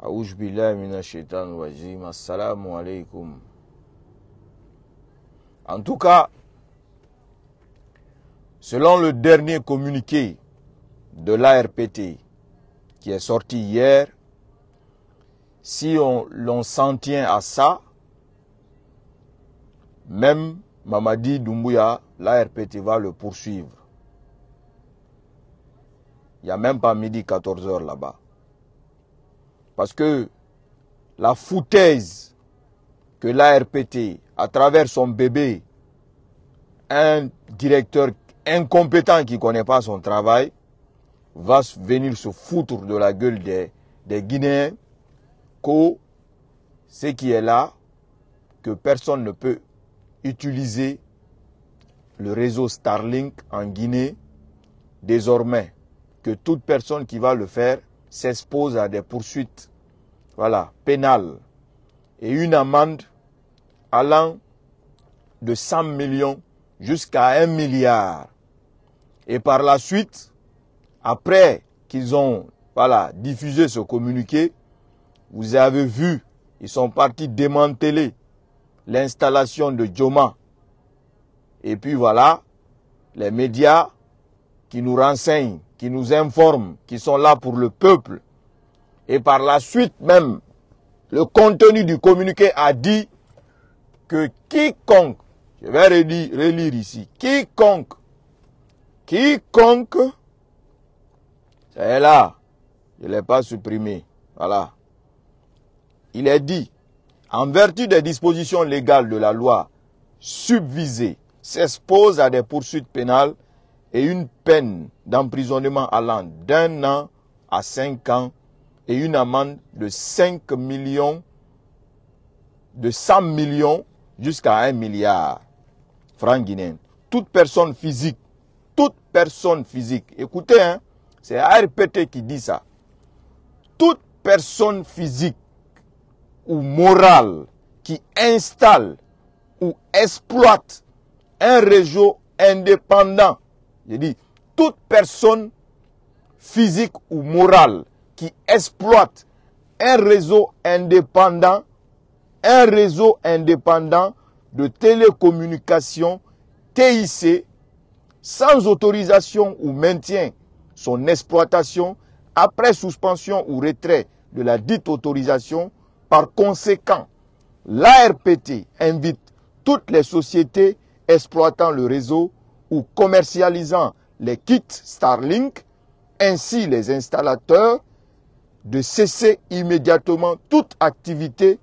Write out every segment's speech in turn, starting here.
En tout cas, selon le dernier communiqué de l'ARPT qui est sorti hier, si on l'on s'en tient à ça, même Mamadi Doumbouya, l'ARPT va le poursuivre. Il n'y a même pas midi 14 h là-bas. Parce que la foutaise que l'ARPT, à travers son bébé, un directeur incompétent qui ne connaît pas son travail, va venir se foutre de la gueule des, des Guinéens que ce qui est là, que personne ne peut utiliser le réseau Starlink en Guinée désormais, que toute personne qui va le faire s'expose à des poursuites voilà, pénal. et une amende allant de 100 millions jusqu'à 1 milliard. Et par la suite, après qu'ils ont voilà, diffusé ce communiqué, vous avez vu, ils sont partis démanteler l'installation de Joma. Et puis voilà, les médias qui nous renseignent, qui nous informent, qui sont là pour le peuple, et par la suite même, le contenu du communiqué a dit que quiconque, je vais relire, ici, quiconque, quiconque, c'est là, je ne l'ai pas supprimé, voilà. Il est dit, en vertu des dispositions légales de la loi, subvisée, s'expose à des poursuites pénales et une peine d'emprisonnement allant d'un an à cinq ans et une amende de 5 millions, de 100 millions jusqu'à 1 milliard francs guinéens. Toute personne physique, toute personne physique, écoutez, hein, c'est ARPT qui dit ça. Toute personne physique ou morale qui installe ou exploite un réseau indépendant, je dis toute personne physique ou morale qui exploite un réseau indépendant, un réseau indépendant de télécommunications TIC sans autorisation ou maintient son exploitation après suspension ou retrait de la dite autorisation. Par conséquent, l'ARPT invite toutes les sociétés exploitant le réseau ou commercialisant les kits Starlink, ainsi les installateurs, de cesser immédiatement toute activité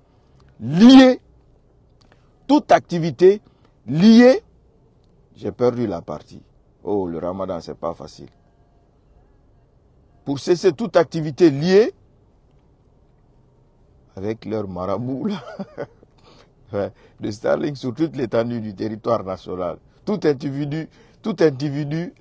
liée, toute activité liée, j'ai perdu la partie. Oh, le ramadan, c'est pas facile. Pour cesser toute activité liée avec leur marabout, là de Starlink sur toute l'étendue du territoire national. Tout individu, tout individu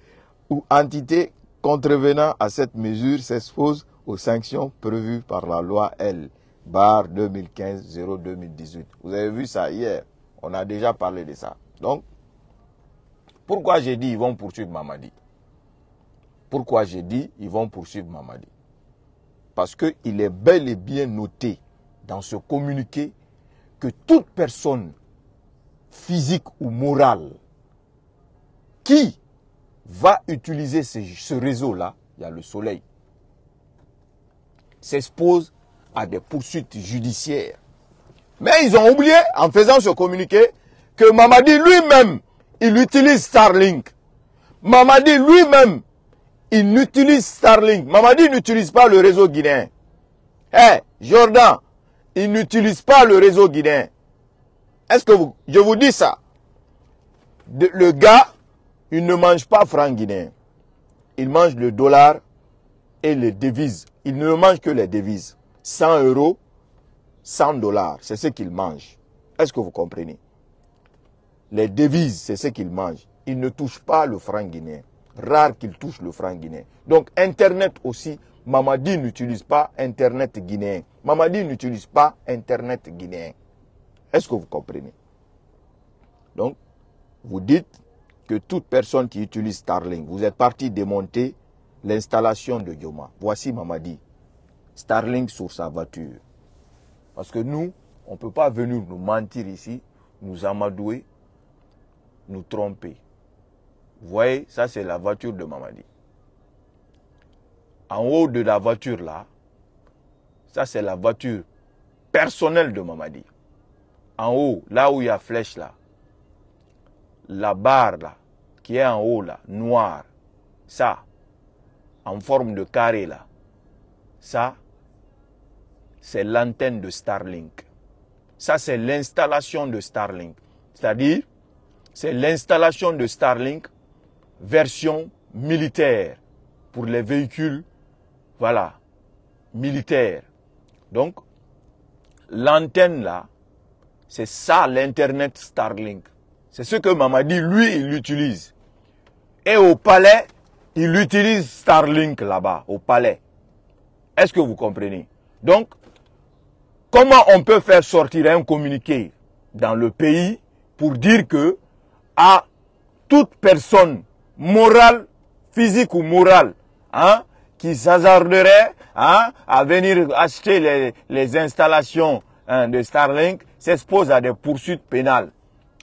ou entité contrevenant à cette mesure s'expose aux sanctions prévues par la loi L, barre 2015-0-2018. Vous avez vu ça hier, on a déjà parlé de ça. Donc, pourquoi j'ai dit ils vont poursuivre Mamadi Pourquoi j'ai dit ils vont poursuivre Mamadi Parce qu'il est bel et bien noté dans ce communiqué que toute personne physique ou morale qui va utiliser ce réseau-là, il y a le soleil, s'exposent à des poursuites judiciaires. Mais ils ont oublié, en faisant ce communiqué, que Mamadi lui-même, il utilise Starlink. Mamadi lui-même, il n'utilise Starlink. Mamadi n'utilise pas le réseau guinéen. Eh, Jordan, il n'utilise pas le réseau guinéen. Est-ce que vous, je vous dis ça? le gars, il ne mange pas franc guinéen. Il mange le dollar et les devises il ne mange que les devises. 100 euros, 100 dollars, c'est ce qu'il mange. Est-ce que vous comprenez Les devises, c'est ce qu'il mangent. Il ne touche pas le franc guinéen. Rare qu'il touche le franc guinéen. Donc Internet aussi, Mamadi n'utilise pas Internet guinéen. Mamadi n'utilise pas Internet guinéen. Est-ce que vous comprenez Donc, vous dites que toute personne qui utilise Starlink, vous êtes parti démonter l'installation de Yoma. Voici Mamadi, Starling sur sa voiture. Parce que nous, on ne peut pas venir nous mentir ici, nous amadouer, nous tromper. Vous voyez, ça c'est la voiture de Mamadi. En haut de la voiture là, ça c'est la voiture personnelle de Mamadi. En haut, là où il y a flèche là, la barre là, qui est en haut là, noire, ça, en forme de carré là. Ça, c'est l'antenne de Starlink. Ça, c'est l'installation de Starlink. C'est-à-dire, c'est l'installation de Starlink version militaire pour les véhicules, voilà, Militaire. Donc, l'antenne là, c'est ça l'Internet Starlink. C'est ce que Mamadi, lui, il utilise. Et au palais, il utilise Starlink là-bas, au palais. Est-ce que vous comprenez Donc, comment on peut faire sortir un communiqué dans le pays pour dire que à toute personne morale, physique ou morale, hein, qui s'hazarderait hein, à venir acheter les, installations hein, de Starlink s'expose à des poursuites pénales.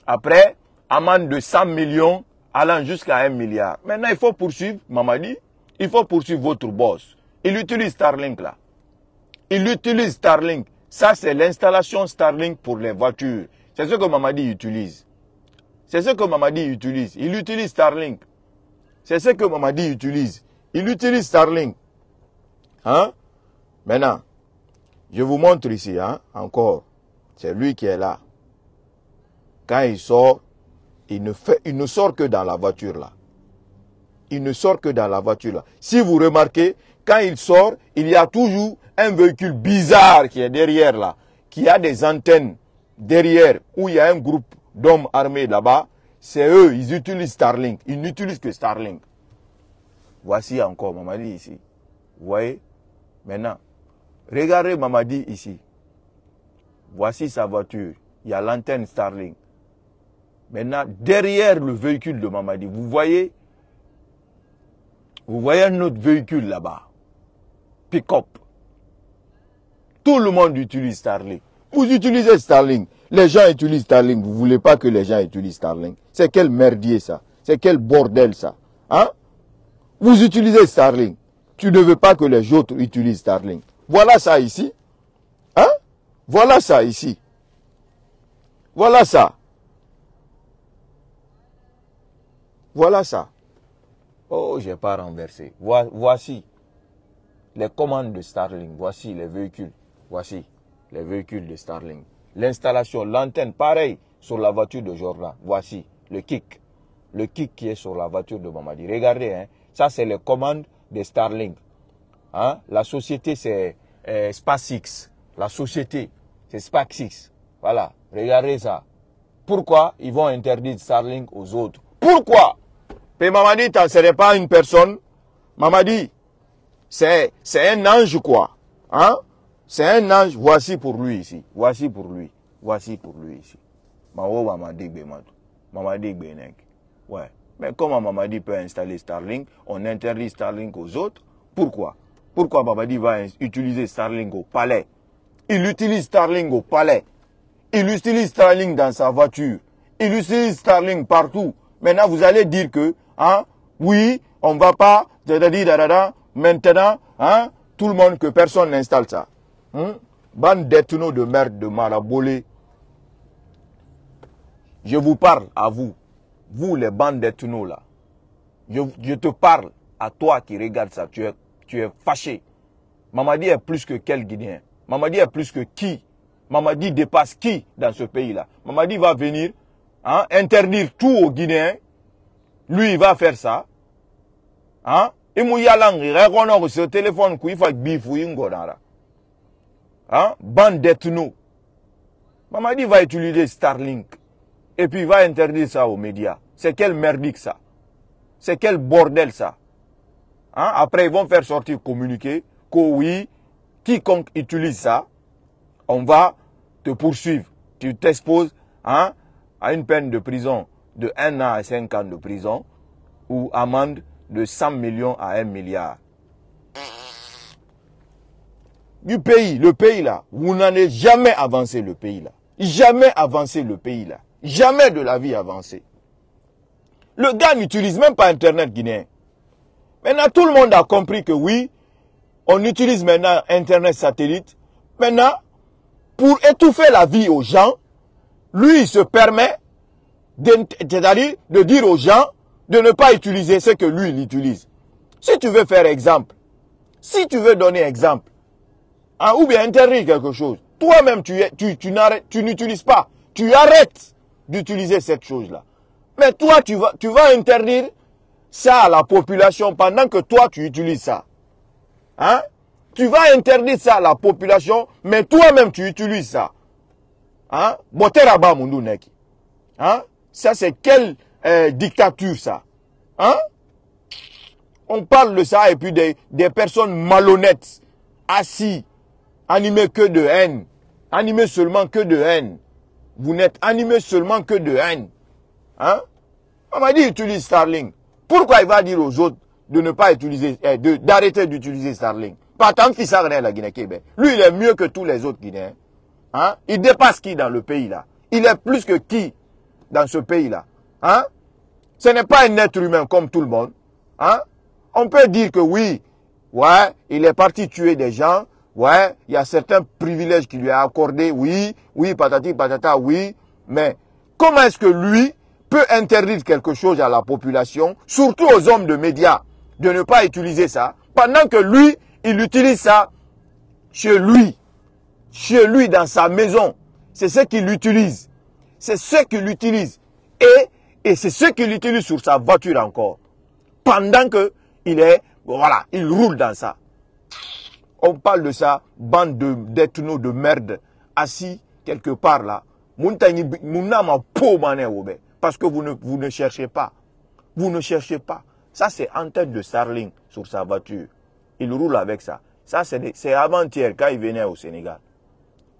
Après, amende de 100 millions allant jusqu'à un milliard. Maintenant, il faut poursuivre Mamadi, il faut poursuivre votre boss. Il utilise Starlink là. Il utilise Starlink. Ça, c'est l'installation Starlink pour les voitures. C'est ce que Mamadi utilise. C'est ce que Mamadi utilise. Il utilise Starlink. C'est ce que Mamadi utilise. Il utilise Starlink. Hein? Maintenant, je vous montre ici, hein, encore. C'est lui qui est là. Quand il sort, il ne, fait, il ne sort que dans la voiture là. Il ne sort que dans la voiture là. Si vous remarquez, quand il sort, il y a toujours un véhicule bizarre qui est derrière là, qui a des antennes derrière où il y a un groupe d'hommes armés là-bas. C'est eux, ils utilisent Starlink. Ils n'utilisent que Starlink. Voici encore Mamadi ici. Vous voyez Maintenant, regardez Mamadi ici. Voici sa voiture. Il y a l'antenne Starlink. Maintenant, derrière le véhicule de Mamadi, vous voyez, vous voyez un autre véhicule là-bas, pick-up. Tout le monde utilise Starlink. Vous utilisez Starlink. Les gens utilisent Starlink. Vous ne voulez pas que les gens utilisent Starlink. C'est quel merdier ça C'est quel bordel ça Hein Vous utilisez Starlink. Tu ne veux pas que les autres utilisent Starlink. Voilà ça ici. Hein Voilà ça ici. Voilà ça. Voilà ça. Oh, je n'ai pas renversé. Voici les commandes de Starlink. Voici les véhicules. Voici les véhicules de Starlink. L'installation, l'antenne, pareil, sur la voiture de Jordan. Voici le kick. Le kick qui est sur la voiture de Mamadi. Regardez, hein, ça c'est les commandes de Starlink. Hein? La société, c'est euh, SpaceX. La société, c'est SpaceX. Voilà, regardez ça. Pourquoi ils vont interdire Starlink aux autres Pourquoi mais Mamadi ce n'est pas une personne. Mamadi, c'est, c'est un ange, quoi. Hein? C'est un ange. Voici pour lui ici. Voici pour lui. Voici pour lui ici. Ouais. Mais comment Mamadi peut installer Starlink On interdit Starlink aux autres. Pourquoi Pourquoi Mamadi va utiliser Starlink au palais Il utilise Starlink au palais. Il utilise Starlink dans sa voiture. Il utilise Starlink partout. Maintenant, vous allez dire que Hein? Oui, on va pas, maintenant, hein? tout le monde, que personne n'installe ça. Hein? Bande d'ethnos de merde, de marabolés. Je vous parle à vous, vous les bandes d'ethnos là. Je, te parle à toi qui regarde ça, tu es, tu es fâché. Mamadi est plus que quel Guinéen Mamadi est plus que qui Mamadi dépasse qui dans ce pays-là Mamadi va venir hein, interdire tout aux Guinéens lui il va faire ça hein imu yalangi rekono sur téléphone hein bande Maman Mamadi va utiliser Starlink et puis il va interdire ça aux médias. C'est quel merdique ça C'est quel bordel ça hein? Après, ils vont faire sortir communiquer que oui, quiconque utilise ça, on va te poursuivre. Tu t'exposes hein, à une peine de prison de 1 an à 5 ans de prison ou amende de 100 millions à 1 milliard. Du pays, le pays là, vous n'allez jamais avancé le pays là. Jamais avancé le pays là. Jamais de la vie avancée. Le gars n'utilise même pas Internet guinéen. Maintenant, tout le monde a compris que oui, on utilise maintenant Internet satellite. Maintenant, pour étouffer la vie aux gens, lui, il se permet c'est-à-dire de dire aux gens de ne pas utiliser ce que lui, il utilise. Si tu veux faire exemple, si tu veux donner exemple, hein, ou bien interdire quelque chose, toi-même, tu, tu, tu, tu n'utilises pas, tu arrêtes d'utiliser cette chose-là. Mais toi, tu vas, tu vas interdire ça à la population pendant que toi, tu utilises ça. Hein? Tu vas interdire ça à la population, mais toi-même, tu utilises ça. Hein? Hein? Ça, c'est quelle euh, dictature, ça Hein On parle de ça et puis des, personnes malhonnêtes, assis, animées que de haine, animées seulement que de haine. Vous n'êtes animés seulement que de haine. Hein On m'a dit utilise Starling. Pourquoi il va dire aux autres de ne pas utiliser, eh, d'arrêter d'utiliser Starling Pas tant qu'il s'arrête la Guinée-Québec. Lui, il est mieux que tous les autres Guinéens. Hein Il dépasse qui dans le pays là Il est plus que qui dans ce pays-là. Hein? Ce n'est pas un être humain comme tout le monde. Hein? On peut dire que oui, ouais, il est parti tuer des gens, ouais, il y a certains privilèges qui lui a accordés, oui, oui, patati, patata, oui, mais comment est-ce que lui peut interdire quelque chose à la population, surtout aux hommes de médias, de ne pas utiliser ça, pendant que lui, il utilise ça chez lui, chez lui, dans sa maison. C'est ce qu'il utilise. C'est ce qu'il utilise. Et, et c'est ce qu'il utilise sur sa voiture encore. Pendant que il est, voilà, il roule dans ça. On parle de ça, bande d'ethnos de, merde, assis quelque part là. Parce que vous ne, vous ne cherchez pas. Vous ne cherchez pas. Ça, c'est en tête de Starling sur sa voiture. Il roule avec ça. Ça, c'est avant-hier, quand il venait au Sénégal.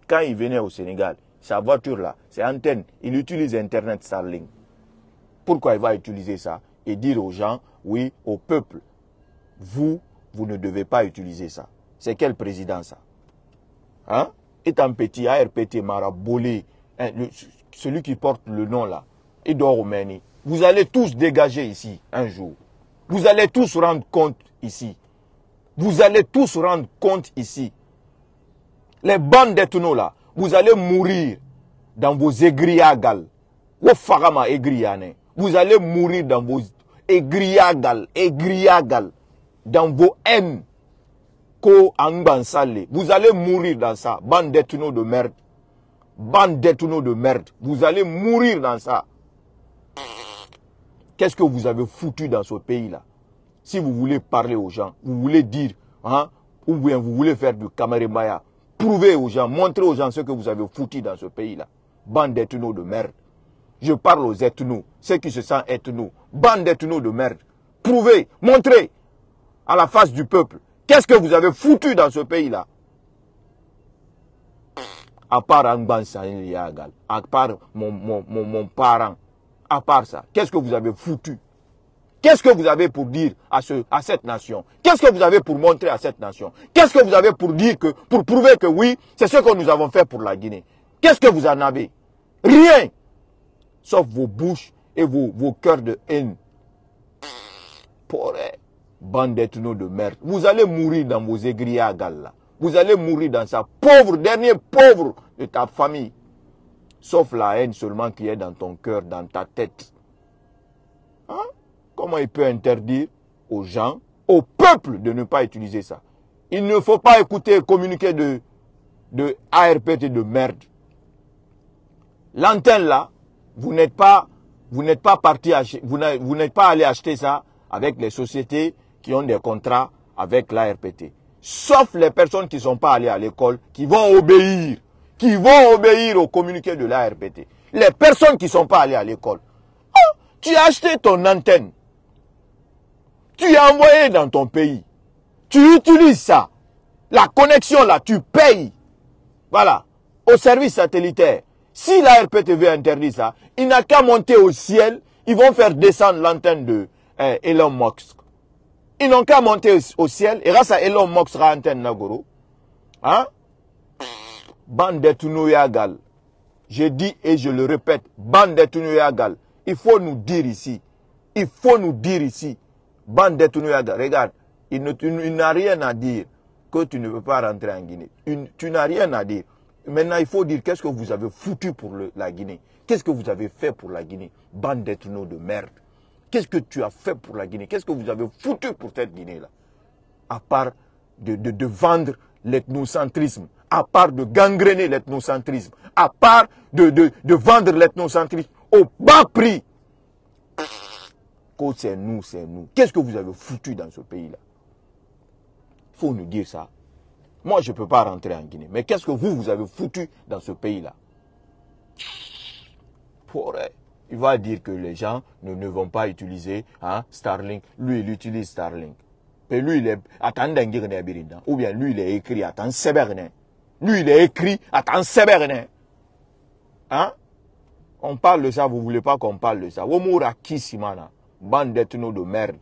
Quand il venait au Sénégal, sa voiture là, ses antennes, il utilise Internet Starlink. Pourquoi il va utiliser ça et dire aux gens, oui, au peuple, vous, vous ne devez pas utiliser ça. C'est quel président ça Hein Étant petit, ARPT Marabolé, hein, celui qui porte le nom là, Edouard Omeni, vous allez tous dégager ici un jour. Vous allez tous rendre compte ici. Vous allez tous rendre compte ici. Les bandes d'ethnos là, vous allez mourir dans vos égriagal. Vous allez mourir dans vos égriagal, dans vos haines. Ko Vous allez mourir dans ça. Bande de merde. Bande de merde. Vous allez mourir dans ça. Qu'est-ce que vous avez foutu dans ce pays-là Si vous voulez parler aux gens, vous voulez dire, hein, ou bien vous voulez faire du Kamerimaya, Prouvez aux gens, montrez aux gens ce que vous avez foutu dans ce pays-là. Bande d'ethnos de merde. Je parle aux ethnos, ceux qui se sentent ethnos. Bande d'ethnos de merde. Prouvez, montrez à la face du peuple. Qu'est-ce que vous avez foutu dans ce pays-là À part Yagal, à part mon parent, à part ça, qu'est-ce que vous avez foutu Qu'est-ce que vous avez pour dire à, ce, à cette nation Qu'est-ce que vous avez pour montrer à cette nation Qu'est-ce que vous avez pour dire que, pour prouver que oui, c'est ce que nous avons fait pour la Guinée Qu'est-ce que vous en avez Rien Sauf vos bouches et vos, vos cœurs de haine. Poré, bande d'ethnos de merde. Vous allez mourir dans vos à Galla. Vous allez mourir dans sa pauvre, dernier pauvre de ta famille. Sauf la haine seulement qui est dans ton cœur, dans ta tête. Hein Comment il peut interdire aux gens, au peuple de ne pas utiliser ça Il ne faut pas écouter communiquer de, de ARPT de merde. L'antenne là, vous n'êtes pas, vous n'êtes pas parti, vous n'êtes pas allé acheter ça avec les sociétés qui ont des contrats avec l'ARPT. Sauf les personnes qui ne sont pas allées à l'école, qui vont obéir, qui vont obéir au communiqué de l'ARPT. Les personnes qui ne sont pas allées à l'école. Ah, tu as acheté ton antenne tu es envoyé dans ton pays. Tu utilises ça. La connexion là, tu payes. Voilà. Au service satellitaire. Si la RPTV interdit ça, il n'a qu'à monter au ciel. Ils vont faire descendre l'antenne de eh, Elon Musk. Ils n'ont qu'à monter au, ciel. Et grâce à Elon Musk sera antenne Nagoro. Hein? Bande de Je dis et je le répète. Bande de Il faut nous dire ici. Il faut nous dire ici Bande de regarde, il, n'a rien à dire que tu ne peux pas rentrer en Guinée. tu n'as rien à dire. Maintenant, il faut dire qu'est-ce que vous avez foutu pour la Guinée. Qu'est-ce que vous avez fait pour la Guinée Bande d'ethnos de merde. Qu'est-ce que tu as fait pour la Guinée Qu'est-ce que vous avez foutu pour cette Guinée-là À part de, vendre l'ethnocentrisme, à part de gangréner l'ethnocentrisme, à part de, de vendre l'ethnocentrisme au bas prix que c'est nous, c'est nous. Qu'est-ce que vous avez foutu dans ce pays-là Il faut nous dire ça. Moi, je ne peux pas rentrer en Guinée. Mais qu'est-ce que vous, vous avez foutu dans ce pays-là euh, Il va dire que les gens ne, vont pas utiliser hein, Starlink. Lui, il utilise Starlink. Et lui, il est... Ou bien lui, il est écrit, attends, Bernin. Lui, il est écrit, attends, c'est Hein On parle de ça, vous ne voulez pas qu'on parle de ça. Bande d'ethnos de merde.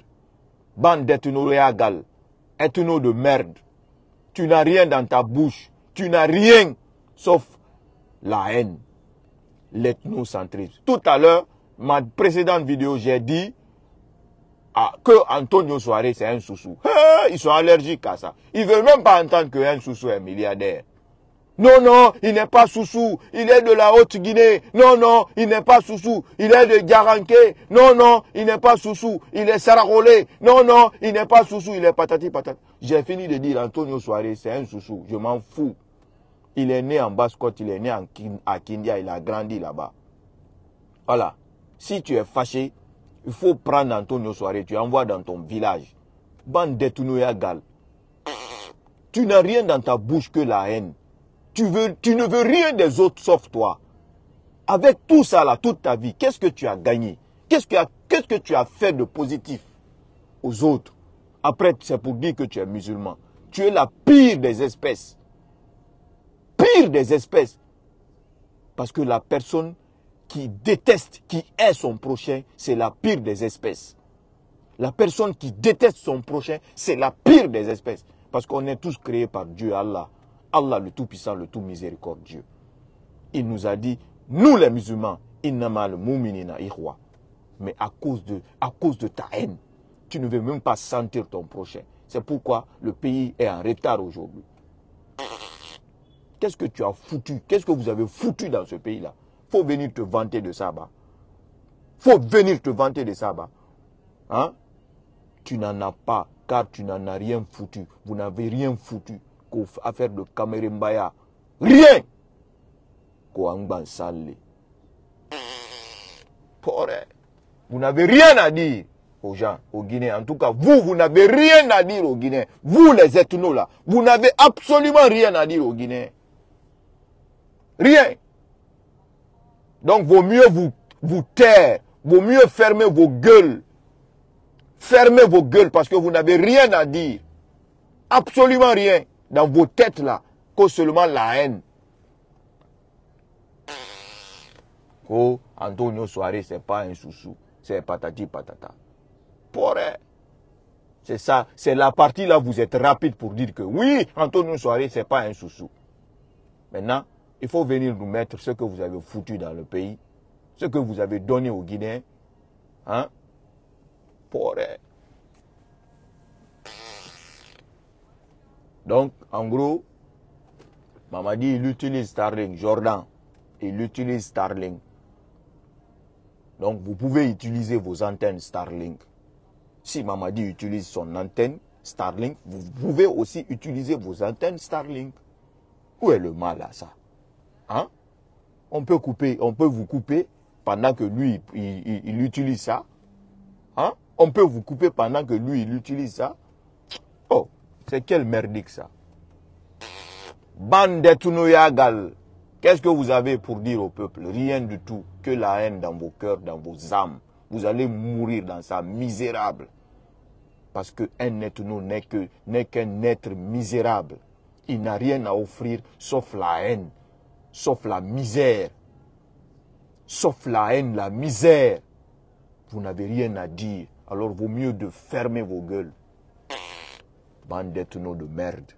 Bande d'ethnos réagal. Ethnos de merde. Tu n'as rien dans ta bouche. Tu n'as rien sauf la haine. L'ethnocentrisme. Tout à l'heure, ma précédente vidéo, j'ai dit que Antonio Soare, c'est un sous-sous. Hein, ils sont allergiques à ça. Ils ne veulent même pas entendre qu'un un sous est milliardaire. Non, non, il n'est pas Soussou. Il est de la Haute-Guinée. Non, non, il n'est pas Soussou. Il est de Garanké. Non, non, il n'est pas Soussou. Il est Sararolé. Non, non, il n'est pas Soussou. Il est patati patati. J'ai fini de dire Antonio Soare, c'est un Soussou. Je m'en fous. Il est né en Basse-Côte, il est né en à Kindia, il a grandi là-bas. Voilà. Si tu es fâché, il faut prendre Antonio Soare, tu envoies dans ton village. Bande de Gal. Tu n'as rien dans ta bouche que la haine. Tu, veux, tu ne veux rien des autres sauf toi. Avec tout ça là, toute ta vie, qu'est-ce que tu as gagné qu'est-ce que, qu'est-ce que tu as fait de positif aux autres Après, c'est pour dire que tu es musulman. Tu es la pire des espèces. Pire des espèces. Parce que la personne qui déteste, qui est son prochain, c'est la pire des espèces. La personne qui déteste son prochain, c'est la pire des espèces. Parce qu'on est tous créés par Dieu, Allah. Allah le Tout-Puissant, le Tout-Miséricordieux. Il nous a dit, nous les musulmans, innamal ihwa. Mais à cause, de, à cause de ta haine, tu ne veux même pas sentir ton prochain. C'est pourquoi le pays est en retard aujourd'hui. Qu'est-ce que tu as foutu Qu'est-ce que vous avez foutu dans ce pays-là Faut venir te vanter de ça, bas. Faut venir te vanter de ça, bas. Hein Tu n'en as pas, car tu n'en as rien foutu. Vous n'avez rien foutu. Affaire de Kamerimbaya. Rien. Vous n'avez rien à dire aux gens, aux Guinéens. En tout cas, vous, vous n'avez rien à dire aux Guinéens. Vous, les ethnos là, vous n'avez absolument rien à dire aux Guinéens. Rien. Donc, vaut mieux vous, vous taire. Vaut mieux fermer vos gueules. Fermez vos gueules parce que vous n'avez rien à dire. Absolument rien dans vos têtes là, que seulement la haine. Oh, Antonio Soirée, c'est pas un soussou, c'est patati patata. Poré. C'est ça, c'est la partie là, vous êtes rapide pour dire que oui, Antonio Soirée, c'est pas un soussou. Maintenant, il faut venir nous mettre ce que vous avez foutu dans le pays, ce que vous avez donné aux Guinéens. Hein? Poré. Donc, en gros, Mamadi, il utilise Starlink. Jordan, il utilise Starlink. Donc, vous pouvez utiliser vos antennes Starlink. Si Mamadi utilise son antenne Starlink, vous pouvez aussi utiliser vos antennes Starlink. Où est le mal à ça hein? On peut couper, on peut vous couper pendant que lui, il, il utilise ça. Hein? On peut vous couper pendant que lui, il utilise ça. C'est quel merdique ça Bande qu'est-ce que vous avez pour dire au peuple Rien du tout que la haine dans vos cœurs, dans vos âmes. Vous allez mourir dans ça, misérable. Parce qu'un nous n'est qu'un être misérable. Il n'a rien à offrir sauf la haine, sauf la misère. Sauf la haine, la misère. Vous n'avez rien à dire. Alors vaut mieux de fermer vos gueules. Bande d'ethnos de merde.